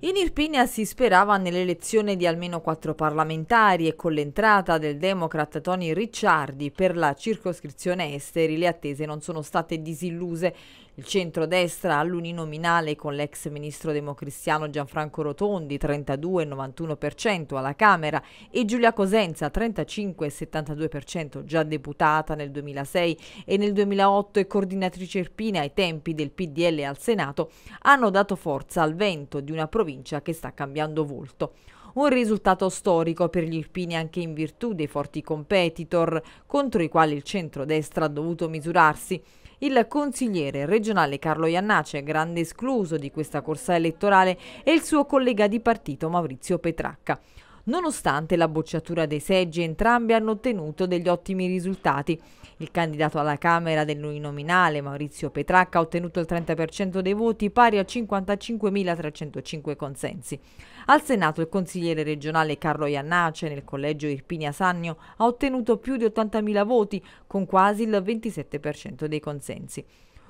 In Irpinia si sperava nell'elezione di almeno quattro parlamentari e con l'entrata del democrat Tony Ricciardi per la circoscrizione esteri le attese non sono state disilluse. Il centrodestra all'uninominale con l'ex ministro democristiano Gianfranco Rotondi 32,91% alla Camera e Giulia Cosenza 35,72% già deputata nel 2006 e nel 2008 e coordinatrice irpina ai tempi del PDL al Senato hanno dato forza al vento di una provincia che sta cambiando volto. Un risultato storico per gli irpini anche in virtù dei forti competitor contro i quali il centrodestra ha dovuto misurarsi il consigliere regionale Carlo Iannace, grande escluso di questa corsa elettorale, e il suo collega di partito Maurizio Petracca. Nonostante la bocciatura dei seggi, entrambi hanno ottenuto degli ottimi risultati. Il candidato alla Camera del nominale Maurizio Petracca ha ottenuto il 30% dei voti pari a 55.305 consensi. Al Senato il consigliere regionale Carlo Iannace nel collegio Irpinia Sannio ha ottenuto più di 80.000 voti con quasi il 27% dei consensi.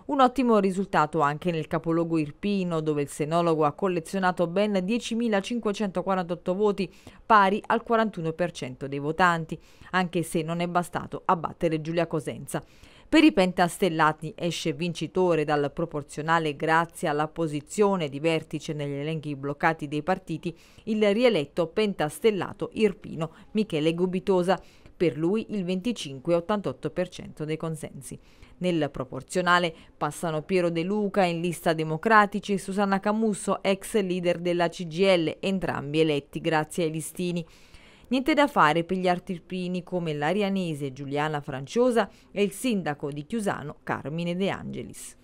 Un ottimo risultato anche nel capoluogo irpino, dove il senologo ha collezionato ben 10.548 voti, pari al 41% dei votanti, anche se non è bastato a battere Giulia Cosenza. Per i pentastellati esce vincitore dal proporzionale grazie alla posizione di vertice negli elenchi bloccati dei partiti il rieletto pentastellato irpino Michele Gubitosa per lui il 25,88% dei consensi. Nel proporzionale passano Piero De Luca in lista democratici e Susanna Camusso, ex leader della CGL, entrambi eletti grazie ai listini. Niente da fare per gli artiprini come l'arianese Giuliana Franciosa e il sindaco di Chiusano Carmine De Angelis.